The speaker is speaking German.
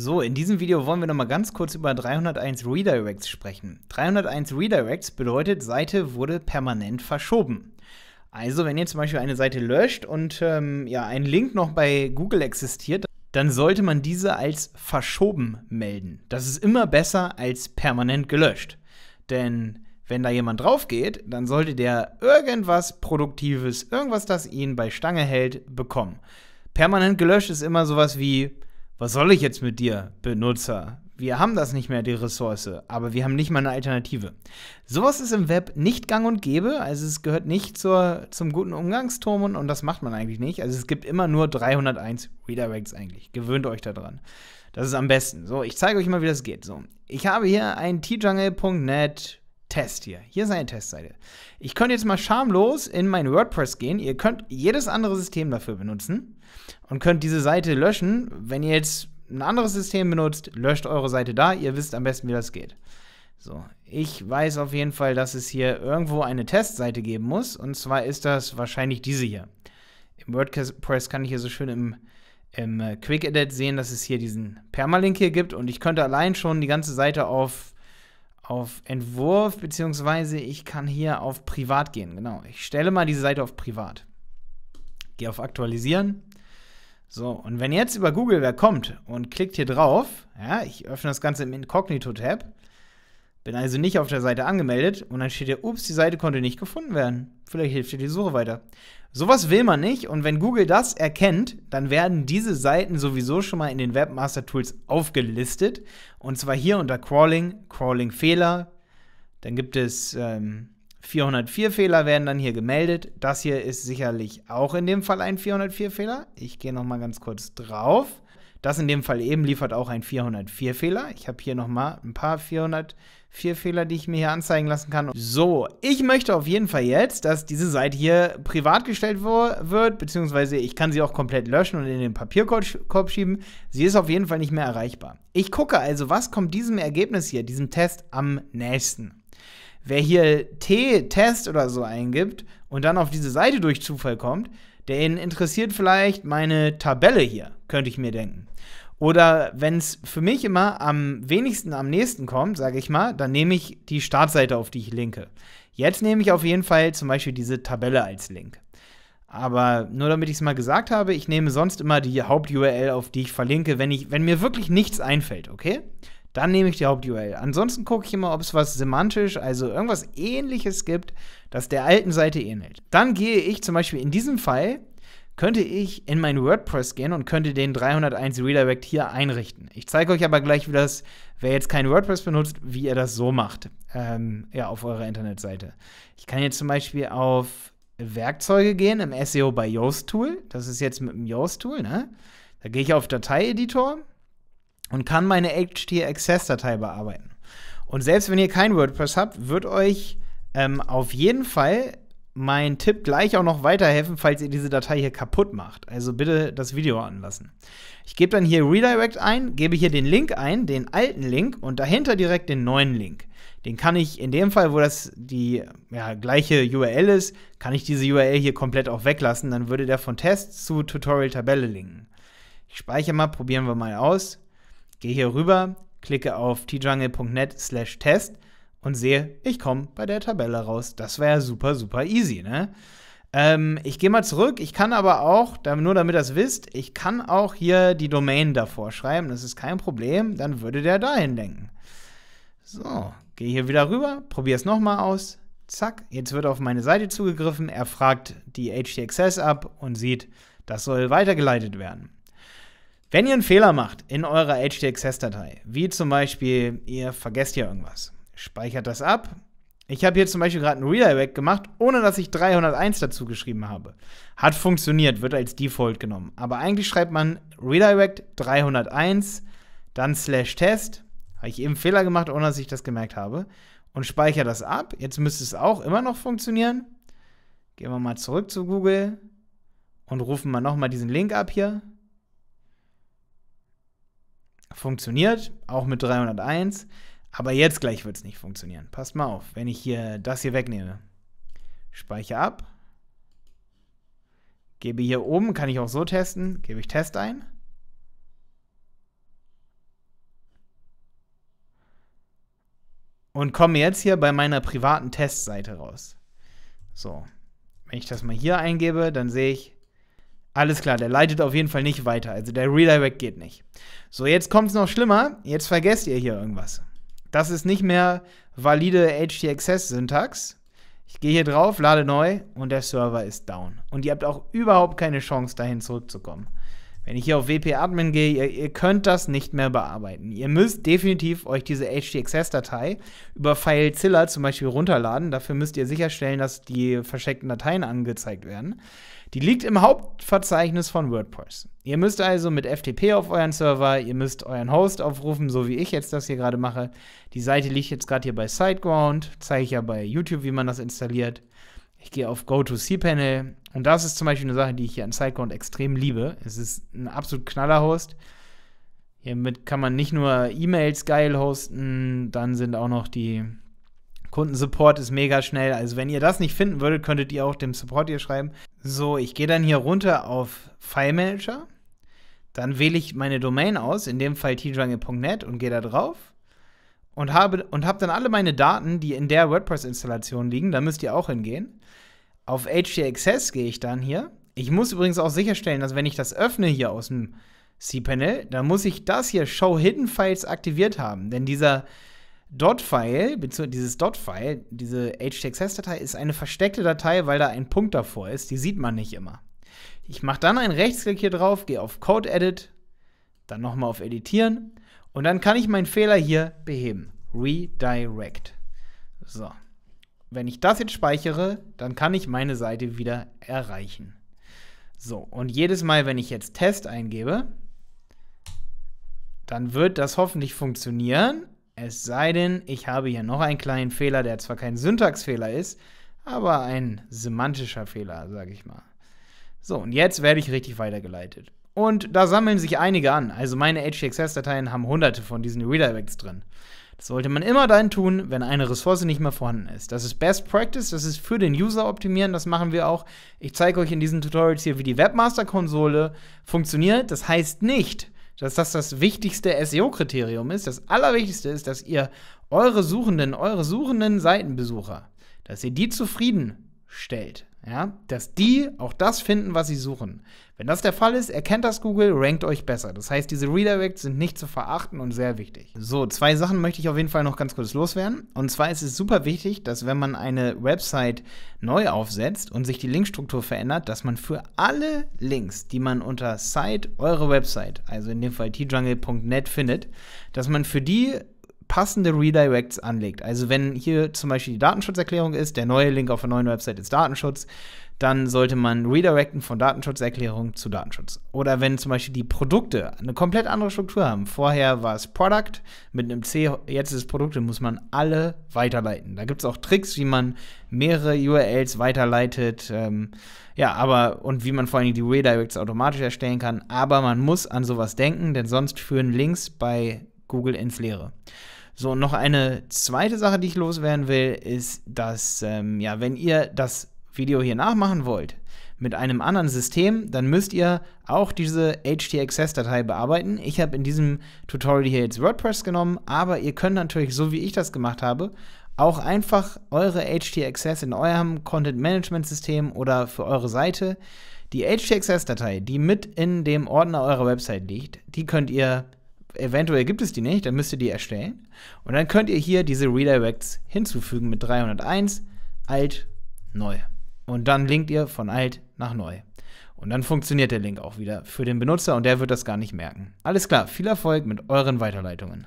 So, in diesem Video wollen wir nochmal ganz kurz über 301 Redirects sprechen. 301 Redirects bedeutet, Seite wurde permanent verschoben. Also, wenn ihr zum Beispiel eine Seite löscht und ähm, ja, ein Link noch bei Google existiert, dann sollte man diese als verschoben melden. Das ist immer besser als permanent gelöscht. Denn wenn da jemand drauf geht, dann sollte der irgendwas Produktives, irgendwas, das ihn bei Stange hält, bekommen. Permanent gelöscht ist immer sowas wie was soll ich jetzt mit dir, Benutzer? Wir haben das nicht mehr, die Ressource, aber wir haben nicht mal eine Alternative. Sowas ist im Web nicht gang und gäbe, also es gehört nicht zur, zum guten Umgangsturm und, und das macht man eigentlich nicht. Also es gibt immer nur 301 Redirects eigentlich. Gewöhnt euch daran. Das ist am besten. So, ich zeige euch mal, wie das geht. So, ich habe hier ein tjungle.net Test hier. Hier ist eine Testseite. Ich könnte jetzt mal schamlos in mein WordPress gehen. Ihr könnt jedes andere System dafür benutzen und könnt diese Seite löschen. Wenn ihr jetzt ein anderes System benutzt, löscht eure Seite da. Ihr wisst am besten, wie das geht. So, ich weiß auf jeden Fall, dass es hier irgendwo eine Testseite geben muss. Und zwar ist das wahrscheinlich diese hier. Im WordPress kann ich hier so schön im, im äh, Quick Edit sehen, dass es hier diesen Permalink hier gibt. Und ich könnte allein schon die ganze Seite auf auf Entwurf, beziehungsweise ich kann hier auf Privat gehen. Genau, ich stelle mal diese Seite auf Privat. Gehe auf Aktualisieren. So, und wenn jetzt über Google wer kommt und klickt hier drauf, ja, ich öffne das Ganze im Inkognito-Tab, bin also nicht auf der Seite angemeldet und dann steht hier, ups, die Seite konnte nicht gefunden werden. Vielleicht hilft dir die Suche weiter. Sowas will man nicht und wenn Google das erkennt, dann werden diese Seiten sowieso schon mal in den Webmaster Tools aufgelistet. Und zwar hier unter Crawling, Crawling-Fehler. Dann gibt es ähm, 404 Fehler werden dann hier gemeldet. Das hier ist sicherlich auch in dem Fall ein 404 Fehler. Ich gehe nochmal ganz kurz drauf. Das in dem Fall eben liefert auch ein 404-Fehler. Ich habe hier nochmal ein paar 404-Fehler, die ich mir hier anzeigen lassen kann. So, ich möchte auf jeden Fall jetzt, dass diese Seite hier privat gestellt wird, beziehungsweise ich kann sie auch komplett löschen und in den Papierkorb schieben. Sie ist auf jeden Fall nicht mehr erreichbar. Ich gucke also, was kommt diesem Ergebnis hier, diesem Test am nächsten. Wer hier T-Test oder so eingibt und dann auf diese Seite durch Zufall kommt, den interessiert vielleicht meine Tabelle hier, könnte ich mir denken. Oder wenn es für mich immer am wenigsten am nächsten kommt, sage ich mal, dann nehme ich die Startseite, auf die ich linke. Jetzt nehme ich auf jeden Fall zum Beispiel diese Tabelle als Link. Aber nur damit ich es mal gesagt habe, ich nehme sonst immer die Haupt-URL, auf die ich verlinke, wenn, ich, wenn mir wirklich nichts einfällt, okay? dann nehme ich die Haupt-URL. Ansonsten gucke ich immer, ob es was semantisch, also irgendwas ähnliches gibt, das der alten Seite ähnelt. Dann gehe ich zum Beispiel in diesem Fall, könnte ich in mein WordPress gehen und könnte den 301 Redirect hier einrichten. Ich zeige euch aber gleich, wie das, wer jetzt kein WordPress benutzt, wie ihr das so macht. Ähm, ja, auf eurer Internetseite. Ich kann jetzt zum Beispiel auf Werkzeuge gehen im SEO bei Yoast Tool. Das ist jetzt mit dem Yoast Tool, ne? Da gehe ich auf Dateieditor. editor und kann meine htaccess-Datei bearbeiten. Und selbst wenn ihr kein WordPress habt, wird euch ähm, auf jeden Fall mein Tipp gleich auch noch weiterhelfen, falls ihr diese Datei hier kaputt macht. Also bitte das Video anlassen. Ich gebe dann hier Redirect ein, gebe hier den Link ein, den alten Link und dahinter direkt den neuen Link. Den kann ich in dem Fall, wo das die ja, gleiche URL ist, kann ich diese URL hier komplett auch weglassen. Dann würde der von Test zu Tutorial-Tabelle linken. Ich speichere mal, probieren wir mal aus. Gehe hier rüber, klicke auf tjungle.net slash test und sehe, ich komme bei der Tabelle raus. Das wäre super, super easy, ne? Ähm, ich gehe mal zurück. Ich kann aber auch, nur damit ihr das wisst, ich kann auch hier die Domain davor schreiben. Das ist kein Problem. Dann würde der dahin denken. So, gehe hier wieder rüber, probiere es nochmal aus. Zack, jetzt wird auf meine Seite zugegriffen. Er fragt die HTXS ab und sieht, das soll weitergeleitet werden. Wenn ihr einen Fehler macht in eurer HTXS-Datei, wie zum Beispiel, ihr vergesst hier irgendwas, speichert das ab. Ich habe hier zum Beispiel gerade einen Redirect gemacht, ohne dass ich 301 dazu geschrieben habe. Hat funktioniert, wird als Default genommen. Aber eigentlich schreibt man Redirect 301, dann Slash Test. Habe ich eben Fehler gemacht, ohne dass ich das gemerkt habe. Und speichere das ab. Jetzt müsste es auch immer noch funktionieren. Gehen wir mal zurück zu Google und rufen mal nochmal diesen Link ab hier funktioniert, auch mit 301. Aber jetzt gleich wird es nicht funktionieren. Passt mal auf, wenn ich hier das hier wegnehme. Speichere ab. Gebe hier oben, kann ich auch so testen, gebe ich Test ein. Und komme jetzt hier bei meiner privaten Testseite raus. So, wenn ich das mal hier eingebe, dann sehe ich, alles klar, der leitet auf jeden Fall nicht weiter. Also der Redirect geht nicht. So, jetzt kommt es noch schlimmer. Jetzt vergesst ihr hier irgendwas. Das ist nicht mehr valide HTXS-Syntax. Ich gehe hier drauf, lade neu und der Server ist down. Und ihr habt auch überhaupt keine Chance, dahin zurückzukommen. Wenn ich hier auf WP Admin gehe, ihr, ihr könnt das nicht mehr bearbeiten. Ihr müsst definitiv euch diese HDXS-Datei über FileZilla zum Beispiel runterladen. Dafür müsst ihr sicherstellen, dass die versteckten Dateien angezeigt werden. Die liegt im Hauptverzeichnis von WordPress. Ihr müsst also mit FTP auf euren Server, ihr müsst euren Host aufrufen, so wie ich jetzt das hier gerade mache. Die Seite liegt jetzt gerade hier bei SiteGround, zeige ich ja bei YouTube, wie man das installiert. Ich gehe auf Go to cPanel und das ist zum Beispiel eine Sache, die ich hier an Siteground extrem liebe. Es ist ein absolut knaller Host. Hiermit kann man nicht nur E-Mails geil hosten, dann sind auch noch die Kundensupport ist mega schnell. Also wenn ihr das nicht finden würdet, könntet ihr auch dem Support hier schreiben. So, ich gehe dann hier runter auf File Manager. Dann wähle ich meine Domain aus, in dem Fall tjungle.net und gehe da drauf und habe und hab dann alle meine Daten, die in der WordPress-Installation liegen, da müsst ihr auch hingehen. Auf HTXS gehe ich dann hier. Ich muss übrigens auch sicherstellen, dass wenn ich das öffne hier aus dem cPanel, dann muss ich das hier Show Hidden Files aktiviert haben, denn dieser Dot-File, beziehungsweise dieses file diese htxs datei ist eine versteckte Datei, weil da ein Punkt davor ist, die sieht man nicht immer. Ich mache dann einen Rechtsklick hier drauf, gehe auf Code Edit, dann nochmal auf Editieren und dann kann ich meinen Fehler hier beheben. Redirect. So. Wenn ich das jetzt speichere, dann kann ich meine Seite wieder erreichen. So, und jedes Mal, wenn ich jetzt Test eingebe, dann wird das hoffentlich funktionieren. Es sei denn, ich habe hier noch einen kleinen Fehler, der zwar kein Syntaxfehler ist, aber ein semantischer Fehler, sage ich mal. So, und jetzt werde ich richtig weitergeleitet. Und da sammeln sich einige an. Also meine HTXS-Dateien haben hunderte von diesen Redirects drin. Das sollte man immer dann tun, wenn eine Ressource nicht mehr vorhanden ist. Das ist Best Practice, das ist für den User optimieren, das machen wir auch. Ich zeige euch in diesen Tutorials hier, wie die Webmaster-Konsole funktioniert. Das heißt nicht, dass das das wichtigste SEO-Kriterium ist. Das Allerwichtigste ist, dass ihr eure Suchenden, eure suchenden Seitenbesucher, dass ihr die zufrieden stellt. Ja, dass die auch das finden, was sie suchen. Wenn das der Fall ist, erkennt das Google, rankt euch besser. Das heißt, diese Redirects sind nicht zu verachten und sehr wichtig. So, zwei Sachen möchte ich auf jeden Fall noch ganz kurz loswerden. Und zwar ist es super wichtig, dass wenn man eine Website neu aufsetzt und sich die Linkstruktur verändert, dass man für alle Links, die man unter Site eure Website, also in dem Fall tjungle.net findet, dass man für die passende Redirects anlegt. Also wenn hier zum Beispiel die Datenschutzerklärung ist, der neue Link auf der neuen Website ist Datenschutz, dann sollte man redirecten von Datenschutzerklärung zu Datenschutz. Oder wenn zum Beispiel die Produkte eine komplett andere Struktur haben. Vorher war es Product mit einem C, jetzt ist es Produkte, muss man alle weiterleiten. Da gibt es auch Tricks, wie man mehrere URLs weiterleitet. Ähm, ja, aber und wie man vor allem die Redirects automatisch erstellen kann. Aber man muss an sowas denken, denn sonst führen Links bei Google ins Leere. So, noch eine zweite Sache, die ich loswerden will, ist, dass, ähm, ja, wenn ihr das Video hier nachmachen wollt, mit einem anderen System, dann müsst ihr auch diese htxs-Datei bearbeiten. Ich habe in diesem Tutorial hier jetzt WordPress genommen, aber ihr könnt natürlich, so wie ich das gemacht habe, auch einfach eure htxs in eurem Content-Management-System oder für eure Seite, die htxs-Datei, die mit in dem Ordner eurer Website liegt, die könnt ihr eventuell gibt es die nicht, dann müsst ihr die erstellen. Und dann könnt ihr hier diese Redirects hinzufügen mit 301, alt, neu. Und dann linkt ihr von alt nach neu. Und dann funktioniert der Link auch wieder für den Benutzer und der wird das gar nicht merken. Alles klar, viel Erfolg mit euren Weiterleitungen.